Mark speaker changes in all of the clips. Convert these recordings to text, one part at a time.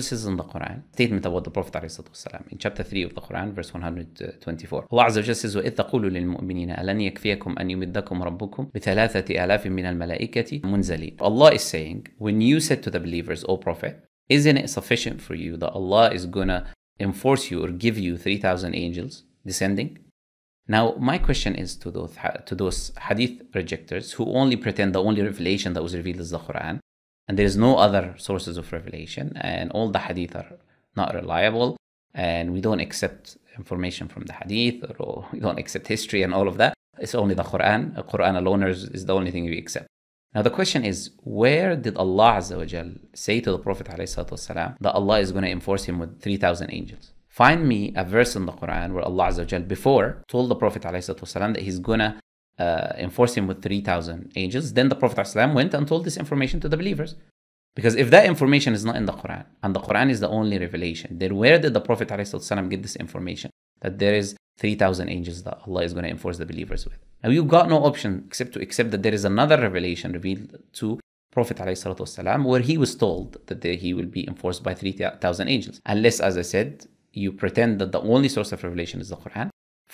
Speaker 1: prejudices in the Quran, statement about the Prophet in chapter 3 of the Quran, verse 124. Allah says, يَكْفِيَكُم أَنْ يُمِدَّكُمْ رَبُّكُمْ بِثَلَاثَةِ آلَافٍ مِنَ الْمَلَائِكَةِ مُنْزَلِينَ Allah is saying, when you said to the believers, O Prophet, isn't it sufficient for you that Allah is gonna enforce you or give you 3,000 angels descending? Now, my question is to those, to those hadith rejectors who only pretend the only revelation that was revealed is the Quran and there is no other sources of revelation and all the hadith are not reliable and we don't accept information from the hadith or we don't accept history and all of that it's only the quran the quran alone is, the only thing we accept now the question is where did allah Azza say to the prophet والسلام, that allah is going to enforce him with 3000 angels find me a verse in the quran where allah Azza before told the prophet والسلام, that he's going to uh, enforce him with 3,000 angels. Then the Prophet ﷺ went and told this information to the believers. Because if that information is not in the Quran, and the Quran is the only revelation, then where did the Prophet ﷺ get this information that there is 3,000 angels that Allah is going to enforce the believers with? Now you've got no option except to accept that there is another revelation revealed to Prophet ﷺ where he was told that he will be enforced by 3,000 angels. Unless, as I said, you pretend that the only source of revelation is the Quran,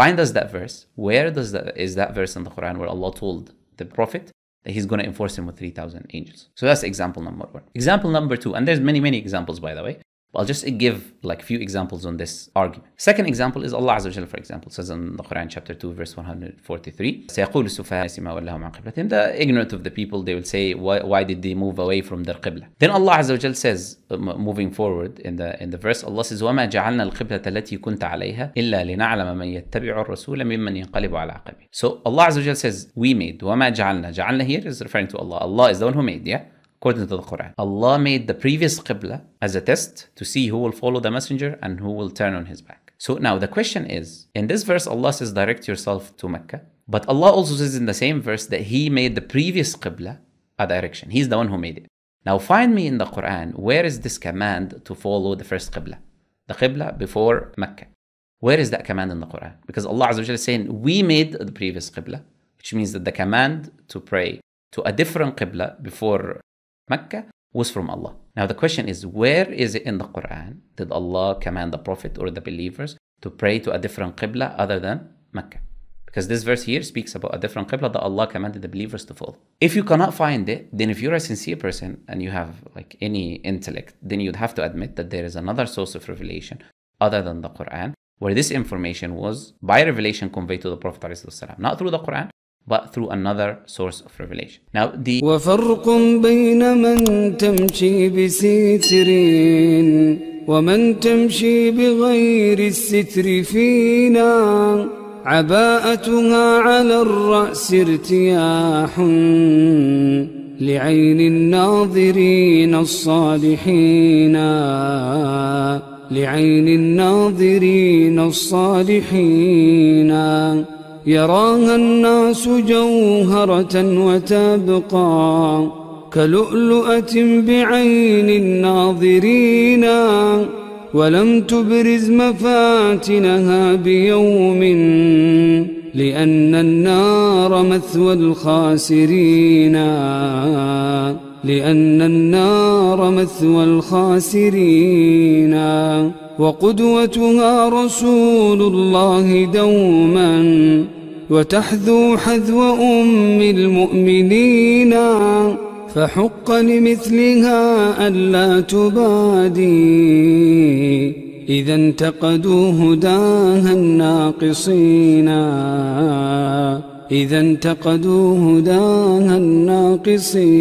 Speaker 1: Find us that verse. Where does that is that verse in the Quran where Allah told the Prophet that he's going to enforce him with 3,000 angels. So that's example number one. Example number two, and there's many, many examples, by the way. I'll just give like few examples on this argument. Second example is Allah Azza wa Jalla, for example, says in the Quran chapter 2, verse 143, The ignorant of the people, they will say, why, why did they move away from their qibla? Then Allah Azza wa Jalla says, uh, moving forward in the, in the verse, Allah says, وَمَا جَعَلْنَا الْقِبْلَةَ الَّتِي كُنْتَ عَلَيْهَا إِلَّا لِنَعْلَمَ مَنْ يَتَّبِعُ الرَّسُولَ مِمَّنْ يَنْقَلِبُ عَلَىٰ قَبِهِ So Allah Azza wa Jalla says, we made, وَمَا جَعَلْنَا جَعَلْنَا here is referring to Allah. Allah is the one who made, yeah? according to the Quran. Allah made the previous Qibla as a test to see who will follow the messenger and who will turn on his back. So now the question is, in this verse Allah says direct yourself to Mecca. But Allah also says in the same verse that He made the previous Qibla a direction. He's the one who made it. Now find me in the Quran, where is this command to follow the first Qibla? The Qibla before Mecca. Where is that command in the Quran? Because Allah is wa is saying, we made the previous Qibla, which means that the command to pray to a different Qibla before Mecca was from Allah. Now the question is, where is it in the Quran? Did Allah command the Prophet or the believers to pray to a different Qibla other than Mecca? Because this verse here speaks about a different Qibla that Allah commanded the believers to follow. If you cannot find it, then if you're a sincere person and you have like any intellect, then you'd have to admit that there is another source of revelation other than the Quran where this information was by revelation conveyed to the Prophet ﷺ, not through the Quran, but through another source of revelation.
Speaker 2: Now the وفرق بين من تمشي بستر ومن تمشي بغير الستر فينا عباءتها على الرأس ارتياح لعين الناظرين الصالحين لعين الناظرين الصالحين يراها الناس جوهرة وتبقى كلؤلؤة بعين الناظرين ولم تبرز مفاتنها بيوم لأن النار مثوى الخاسرين لأن النار مثوى الخاسرين وقدوتها رسول الله دوما وتحذو حذو أم المؤمنين فحق لمثلها ألا تبادي إذا انتقدوا هداها الناقصين إذا انتقدوا هداها الناقصين